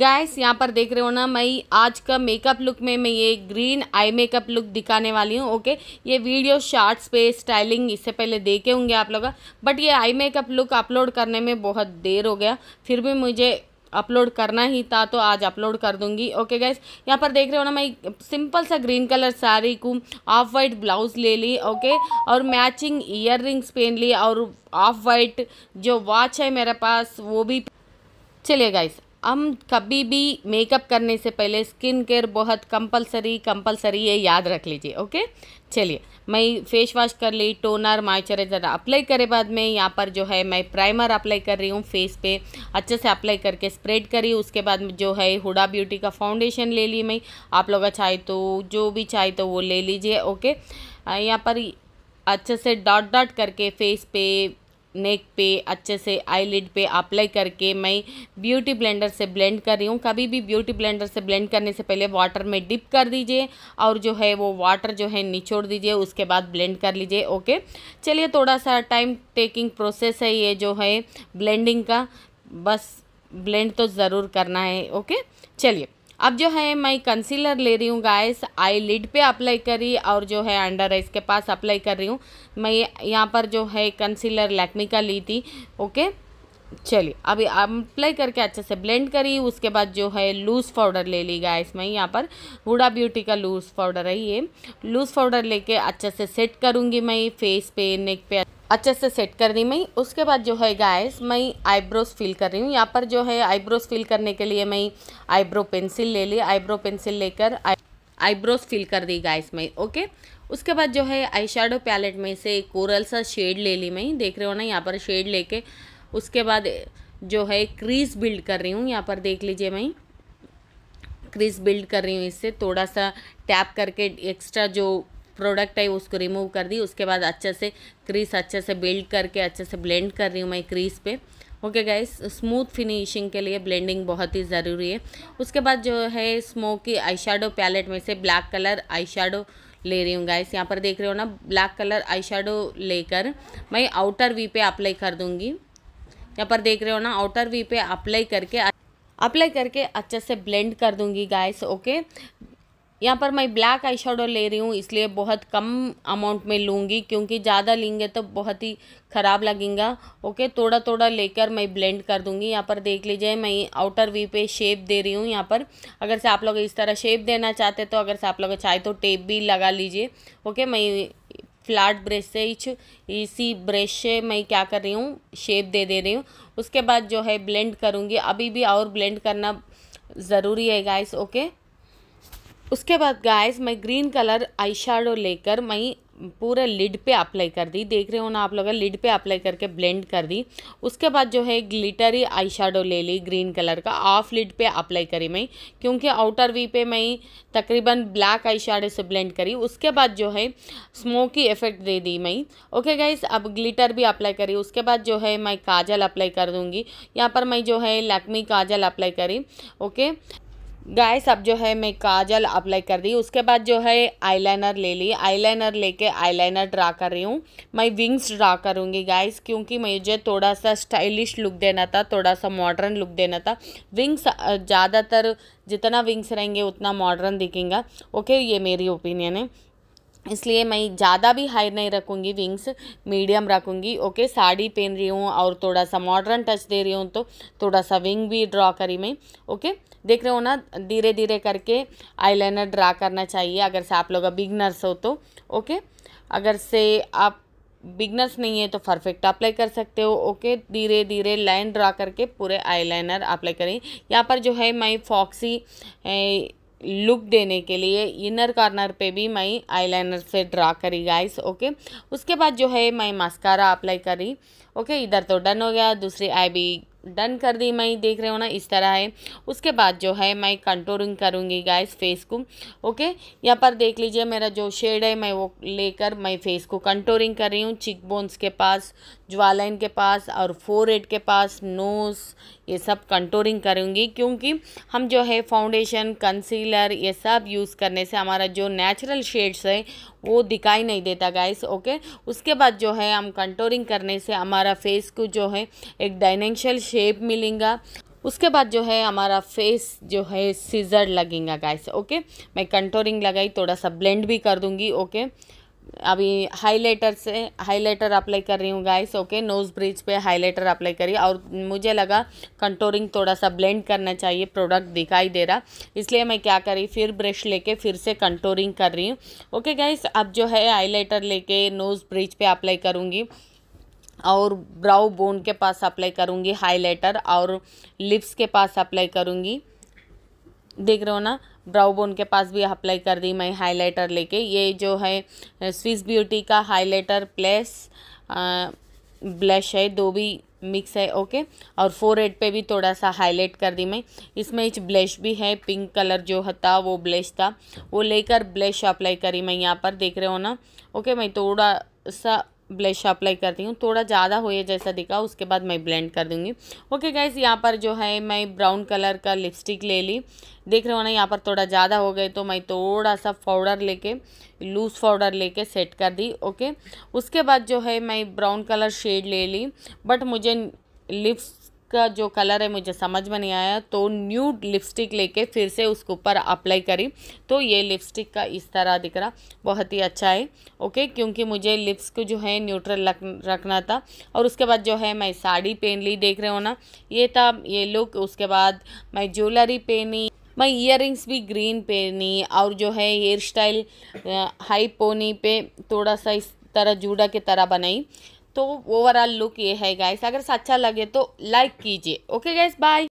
guys यहाँ पर देख रहे हो ना मैं आज का मेकअप लुक में मैं ये ग्रीन आई मेकअप लुक दिखाने वाली हूँ ओके ये वीडियो शार्ट्स पे स्टाइलिंग इससे पहले देखे होंगे आप लोग बट ये आई मेकअप लुक अपलोड करने में बहुत देर हो गया फिर भी मुझे अपलोड करना ही था तो आज अपलोड कर दूंगी ओके गाइस यहाँ पर देख रहे हो ना मैं सिंपल सा ग्रीन कलर साड़ी को ऑफ वाइट ब्लाउज ले ली ओके और मैचिंग ईयर रिंग्स पहन ली और ऑफ वाइट जो वॉच है मेरे पास वो भी चलिए गाइस हम कभी भी मेकअप करने से पहले स्किन केयर बहुत कंपलसरी कंपलसरी ये याद रख लीजिए ओके चलिए मैं फेस वॉश कर ली टोनर मॉइस्चराइज़र अप्लाई करे बाद में यहाँ पर जो है मैं प्राइमर अप्लाई कर रही हूँ फेस पे अच्छे से अप्लाई करके स्प्रेड करी उसके बाद जो है हुडा ब्यूटी का फाउंडेशन ले ली मैं आप लोग चाहे तो जो भी चाहे तो वो ले लीजिए ओके यहाँ पर अच्छे से डॉट डॉट करके फेस पे नेक पे अच्छे से आई पे अप्लाई करके मैं ब्यूटी ब्लेंडर से ब्लेंड कर रही हूँ कभी भी ब्यूटी ब्लेंडर से ब्लेंड करने से पहले वाटर में डिप कर दीजिए और जो है वो वाटर जो है निचोड़ दीजिए उसके बाद ब्लेंड कर लीजिए ओके चलिए थोड़ा सा टाइम टेकिंग प्रोसेस है ये जो है ब्लेंडिंग का बस ब्लेंड तो ज़रूर करना है ओके चलिए अब जो है मैं कंसीलर ले रही हूँ गाइस आई लिड पे अप्लाई करी और जो है अंडर आइज के पास अप्लाई कर रही हूँ मैं यहाँ पर जो है कंसीलर लैक्मी का ली थी ओके चलिए अभी अप्लाई करके अच्छे से ब्लेंड करी उसके बाद जो है लूज़ पाउडर ले ली गाइस मैं यहाँ पर हुडा ब्यूटी का लूज़ पाउडर है ये लूज़ पाउडर लेके अच्छे से सेट करूँगी मैं फेस पे नेक पे अच्छे से सेट कर दी मैं उसके बाद जो है गाइस मैं आईब्रोज फिल कर रही हूँ यहाँ पर जो है आईब्रोज फिल करने के लिए मैं आईब्रो पेंसिल ले ली आईब्रो पेंसिल लेकर आईब्रोज फिल कर दी गाइस मैं ओके उसके बाद जो है आई शेडो पैलेट में से कोरल सा शेड ले ली मैं देख रहे हो ना यहाँ पर शेड लेके उसके बाद जो है क्रीज बिल्ड कर रही हूँ यहाँ पर देख लीजिए मैं क्रीज बिल्ड कर रही हूँ इससे थोड़ा सा टैप करके एक्स्ट्रा जो प्रोडक्ट है उसको रिमूव कर दी उसके बाद अच्छे से क्रीस अच्छे से बिल्ड करके अच्छे से ब्लेंड कर रही हूँ मैं क्रीस पे ओके गाइस स्मूथ फिनिशिंग के लिए ब्लेंडिंग बहुत ही ज़रूरी है उसके बाद जो है स्मोकी आई शेडो पैलेट में से ब्लैक कलर आई शेडो ले रही हूँ गाइस यहाँ पर देख रहे हो ना ब्लैक कलर आई शेडो लेकर मैं आउटर वी पे अप्लाई कर दूँगी यहाँ पर देख रहे हो ना आउटर वी पे अप्लाई करके अप्लाई करके अच्छे से ब्लेंड कर दूँगी गाइस ओके यहाँ पर मैं ब्लैक आई ले रही हूँ इसलिए बहुत कम अमाउंट में लूँगी क्योंकि ज़्यादा लेंगे तो बहुत ही ख़राब लगेगा ओके थोड़ा थोड़ा लेकर मैं ब्लेंड कर दूँगी यहाँ पर देख लीजिए मैं आउटर वी पे शेप दे रही हूँ यहाँ पर अगर से आप लोग इस तरह शेप देना चाहते तो अगर से आप लोग चाहे तो टेप भी लगा लीजिए ओके मैं फ्लैट ब्रश से इच इसी ब्रश से मैं क्या कर रही हूँ शेप दे दे रही हूँ उसके बाद जो है ब्लेंड करूँगी अभी भी और ब्लेंड करना ज़रूरी है गाइस ओके उसके बाद गाइस मैं ग्रीन कलर आई शेडो लेकर मैं पूरे लिड पे अप्लाई कर दी देख रहे हो ना आप लोग लिड पे अप्लाई करके ब्लेंड कर दी उसके बाद जो है ग्लिटरी आई शेडो ले ली ग्रीन कलर का ऑफ लिड पे अप्लाई करी मैं क्योंकि आउटर वी पे मैं तकरीबन ब्लैक आई से ब्लेंड करी उसके बाद जो है स्मोकी इफेक्ट दे दी मैं ओके गाइस अब ग्लिटर भी अप्लाई करी उसके बाद जो है मैं काजल अप्लाई कर दूँगी यहाँ पर मैं जो है लैक्मी काजल अप्लाई करी ओके गाइस अब जो है मैं काजल अप्लाई कर दी उसके बाद जो है आईलाइनर ले ली आईलाइनर लेके आईलाइनर ड्रा कर रही हूँ मैं विंग्स ड्रा करूँगी गाइस क्योंकि मुझे थोड़ा सा स्टाइलिश लुक देना था थोड़ा सा मॉडर्न लुक देना था विंग्स ज़्यादातर जितना विंग्स रहेंगे उतना मॉडर्न दिखेंगे ओके ये मेरी ओपिनियन है इसलिए मैं ज़्यादा भी हाई नहीं रखूँगी विंग्स मीडियम रखूँगी ओके साड़ी पहन रही हूँ और थोड़ा सा मॉडर्न टच दे रही हूँ तो थोड़ा सा विंग भी ड्रॉ करी मैं ओके देख रहे हो ना धीरे धीरे करके आईलाइनर ड्रा करना चाहिए अगर से आप लोग बिगनर्स हो तो ओके अगर से आप बिगनर्स नहीं है तो परफेक्ट अप्लाई कर सकते हो ओके धीरे धीरे लाइन ड्रा करके पूरे आईलाइनर अप्लाई करें यहाँ पर जो है मैं फॉक्सी लुक देने के लिए इनर कॉर्नर पे भी मैं आईलाइनर से ड्रा करी गाइस ओके उसके बाद जो है मैं मास्कारा अप्लाई करी ओके इधर तो डन हो गया दूसरी आई भी डन कर दी मैं देख रहे हो ना इस तरह है उसके बाद जो है मैं कंटोरिंग करूँगी गाइस फेस को ओके यहाँ पर देख लीजिए मेरा जो शेड है मैं वो लेकर मैं फेस को कंटोरिंग कर रही हूँ चिक बोन्स के पास ज्वालाइन के पास और फोर एड के पास नोस ये सब कंटोरिंग करूँगी क्योंकि हम जो है फाउंडेशन कंसीलर ये सब यूज़ करने से हमारा जो नेचुरल शेड्स है वो दिखाई नहीं देता गाइस ओके उसके बाद जो है हम कंटोरिंग करने से हमारा फेस को जो है एक डाइनेंशियल शेड शेप मिलेगा उसके बाद जो है हमारा फेस जो है सीजर लगेगा गाइस ओके मैं कंटोरिंग लगाई थोड़ा सा ब्लेंड भी कर दूँगी ओके अभी हाइलाइटर से हाइलाइटर अप्लाई कर रही हूँ गाइस ओके नोज़ ब्रिज पे हाइलाइटर अप्लाई करी और मुझे लगा कंटोरिंग थोड़ा सा ब्लेंड करना चाहिए प्रोडक्ट दिखाई दे रहा इसलिए मैं क्या करी फिर ब्रश लेके फिर से कंटोरिंग कर रही हूँ ओके गाइस अब जो है हाइलाइटर लेके नोज़ ब्रिज पे अप्लाई करूँगी और ब्राउ बोन के पास अप्लाई करूँगी हाइलाइटर और लिप्स के पास अप्लाई करूँगी देख रहे हो ना ब्राउ बोन के पास भी अप्लाई कर दी मैं हाइलाइटर लेके ये जो है स्विस ब्यूटी का हाइलाइटर प्लस ब्लश है दो भी मिक्स है ओके और फोर एड पे भी थोड़ा सा हाईलाइट कर दी मैं इसमें एक ब्लश भी है पिंक कलर जो था वो ब्लश था वो लेकर ब्लश अप्लाई करी मैं यहाँ पर देख रहे हो ना ओके मैं थोड़ा सा ब्लश अप्लाई करती हूँ थोड़ा ज़्यादा हो जैसा दिखा उसके बाद मैं ब्लेंड कर दूँगी ओके गाइज यहाँ पर जो है मैं ब्राउन कलर का लिपस्टिक ले ली देख रहे हो ना यहाँ पर थोड़ा ज़्यादा हो गए तो मैं थोड़ा सा पाउडर लेके लूज़ पाउडर लेके सेट कर दी ओके उसके बाद जो है मैं ब्राउन कलर शेड ले ली बट मुझे लिप्स का जो कलर है मुझे समझ में नहीं आया तो न्यू लिपस्टिक लेके फिर से उसके ऊपर अप्लाई करी तो ये लिपस्टिक का इस तरह दिख रहा बहुत ही अच्छा है ओके क्योंकि मुझे लिप्स को जो है न्यूट्रल रखना था और उसके बाद जो है मैं साड़ी पहन ली देख रहे हो ना ये था ये लुक उसके बाद मैं ज्वेलरी पहनी मैं इयर भी ग्रीन पहनी और जो है हेयर स्टाइल हाई पोनी पे थोड़ा सा इस तरह जूड़ा की तरह बनाई तो ओवरऑल लुक ये है गाइस अगर अच्छा लगे तो लाइक कीजिए ओके गाइस बाय